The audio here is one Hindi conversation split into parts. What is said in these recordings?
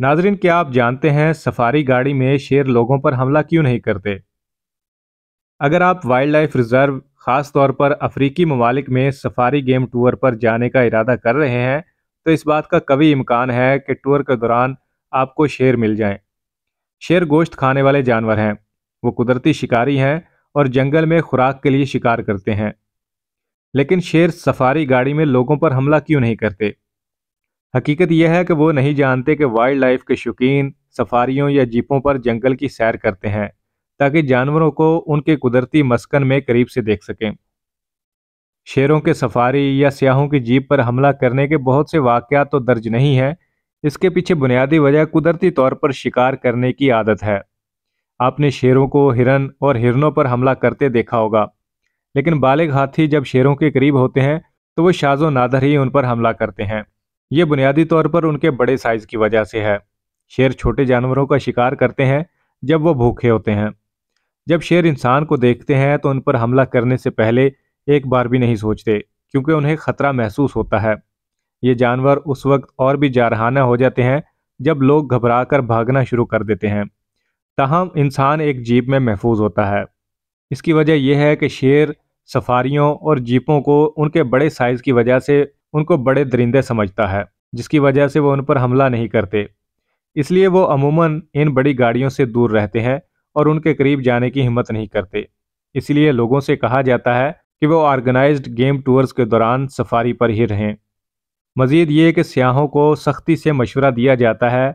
नाजरीन क्या आप जानते हैं सफारी गाड़ी में शेर लोगों पर हमला क्यों नहीं करते अगर आप वाइल्ड लाइफ रिजर्व ख़ास तौर पर अफ्रीकी ममालिक में सफारी गेम टूर पर जाने का इरादा कर रहे हैं तो इस बात का कभी इम्कान है कि टूर के दौरान आपको शेर मिल जाएं। शेर गोश्त खाने वाले जानवर हैं वो कुदरती शिकारी हैं और जंगल में खुराक के लिए शिकार करते हैं लेकिन शेर सफारी गाड़ी में लोगों पर हमला क्यों नहीं करते हकीकत यह है कि वो नहीं जानते कि वाइल्ड लाइफ के शौकीन सफारियों या जीपों पर जंगल की सैर करते हैं ताकि जानवरों को उनके कुदरती मस्कन में करीब से देख सकें शेरों के सफारी या सियाहों की जीप पर हमला करने के बहुत से वाक़ तो दर्ज नहीं हैं इसके पीछे बुनियादी वजह कुदरती तौर पर शिकार करने की आदत है आपने शेरों को हिरन और हिरनों पर हमला करते देखा होगा लेकिन बालिग हाथी जब शेरों के करीब होते हैं तो वो शाजो नादर ही उन पर हमला करते हैं ये बुनियादी तौर पर उनके बड़े साइज की वजह से है शेर छोटे जानवरों का शिकार करते हैं जब वह भूखे होते हैं जब शेर इंसान को देखते हैं तो उन पर हमला करने से पहले एक बार भी नहीं सोचते क्योंकि उन्हें खतरा महसूस होता है ये जानवर उस वक्त और भी जारहाना हो जाते हैं जब लोग घबरा कर भागना शुरू कर देते हैं ताहम इंसान एक जीप में महफूज होता है इसकी वजह यह है कि शेर सफारियों और जीपों को उनके बड़े साइज़ की वजह से उनको बड़े दरिंदे समझता है जिसकी वजह से वो उन पर हमला नहीं करते इसलिए वो अमूमन इन बड़ी गाड़ियों से दूर रहते हैं और उनके करीब जाने की हिम्मत नहीं करते इसलिए लोगों से कहा जाता है कि वो ऑर्गेनाइज्ड गेम टूर्स के दौरान सफारी पर ही रहें मजीद ये कि सयाहों को सख्ती से मशवरा दिया जाता है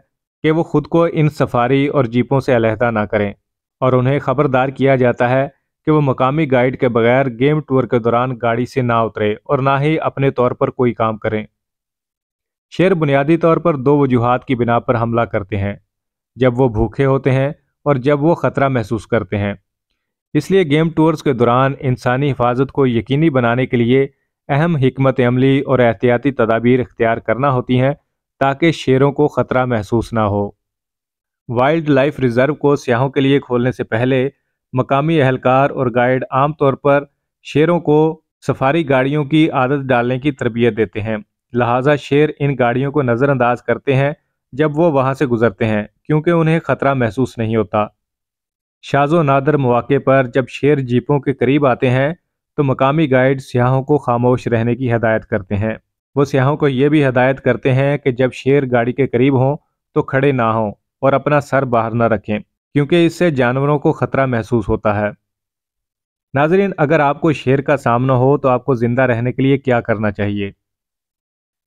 कि वो ख़ुद को इन सफारी और जीपों से अलहदा ना करें और उन्हें ख़बरदार किया जाता है कि वो मकामी गाइड के बगैर गेम टूर के दौरान गाड़ी से ना उतरे और ना ही अपने तौर पर कोई काम करें शेर बुनियादी तौर पर दो वजूहत की बिना पर हमला करते हैं जब वो भूखे होते हैं और जब वो ख़तरा महसूस करते हैं इसलिए गेम टूर्स के दौरान इंसानी हिफाजत को यकीनी बनाने के लिए अहम हमत अमली और एहतियाती तदाबीर अख्तियार करना होती हैं ताकि शेरों को ख़तरा महसूस ना हो वाइल्ड लाइफ रिज़र्व को सयाहों के लिए खोलने से पहले मकामी अहलकार और गाइड आमतौर पर शेरों को सफारी गाड़ियों की आदत डालने की तरबियत देते हैं लिहाजा शेर इन गाड़ियों को नज़रअंदाज करते हैं जब वो वहाँ से गुजरते हैं क्योंकि उन्हें ख़तरा महसूस नहीं होता शाजो नादर मौके पर जब शेर जीपों के करीब आते हैं तो मकामी गाइड सियाहों को खामोश रहने की हदायत करते हैं वो सियाहों को यह भी हदायत करते हैं कि जब शेर गाड़ी के करीब हों तो खड़े ना हों और अपना सर बाहर ना रखें क्योंकि इससे जानवरों को ख़तरा महसूस होता है नाजरीन अगर आपको शेर का सामना हो तो आपको ज़िंदा रहने के लिए क्या करना चाहिए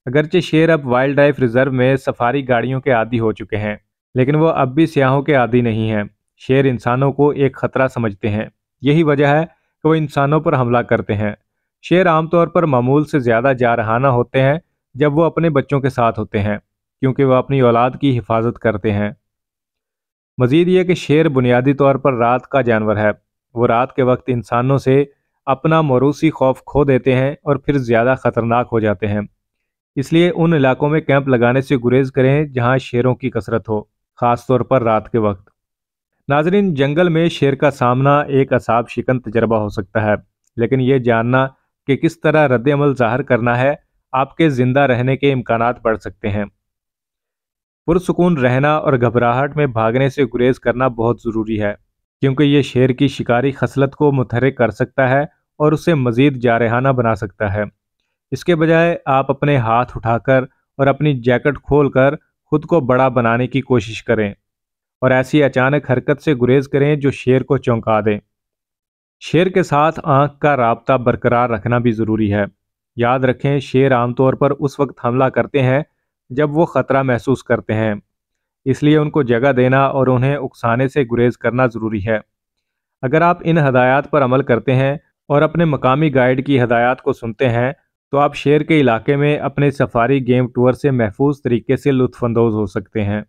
अगरचे शेर अब वाइल्ड लाइफ रिजर्व में सफारी गाड़ियों के आदि हो चुके हैं लेकिन वो अब भी सियाहों के आदि नहीं हैं शेर इंसानों को एक ख़तरा समझते हैं यही वजह है कि वो इंसानों पर हमला करते हैं शेर आमतौर पर मामूल से ज़्यादा जारहाना होते हैं जब वो अपने बच्चों के साथ होते हैं क्योंकि वह अपनी औलाद की हिफाजत करते हैं मज़ीद ये कि शेर बुनियादी तौर पर रात का जानवर है वो रात के वक्त इंसानों से अपना मरूसी खौफ खो देते हैं और फिर ज़्यादा ख़तरनाक हो जाते हैं इसलिए उन इलाकों में कैंप लगाने से गुरेज करें जहाँ शेरों की कसरत हो ख़ास तौर पर रात के वक्त नाजरीन जंगल में शेर का सामना एक असाब शिकन तजर्बा हो सकता है लेकिन ये जानना कि किस तरह रद्दमल ज़ाहिर करना है आपके ज़िंदा रहने के इम्कान बढ़ सकते हैं पुरसकून रहना और घबराहट में भागने से गुरेज करना बहुत ज़रूरी है क्योंकि ये शेर की शिकारी खसलत को मुतहरक कर सकता है और उसे मज़ीद जारहाना बना सकता है इसके बजाय आप अपने हाथ उठाकर और अपनी जैकेट खोलकर खुद को बड़ा बनाने की कोशिश करें और ऐसी अचानक हरकत से गुरेज करें जो शेर को चौंका दें शेर के साथ आंख का रबता बरकरार रखना भी ज़रूरी है याद रखें शेर आमतौर पर उस वक्त हमला करते हैं जब वो ख़तरा महसूस करते हैं इसलिए उनको जगह देना और उन्हें उकसाने से गुरेज करना ज़रूरी है अगर आप इन हदायत पर अमल करते हैं और अपने मकामी गाइड की हदायत को सुनते हैं तो आप शेर के इलाके में अपने सफारी गेम टूर से महफूज तरीके से लुफानंदोज हो सकते हैं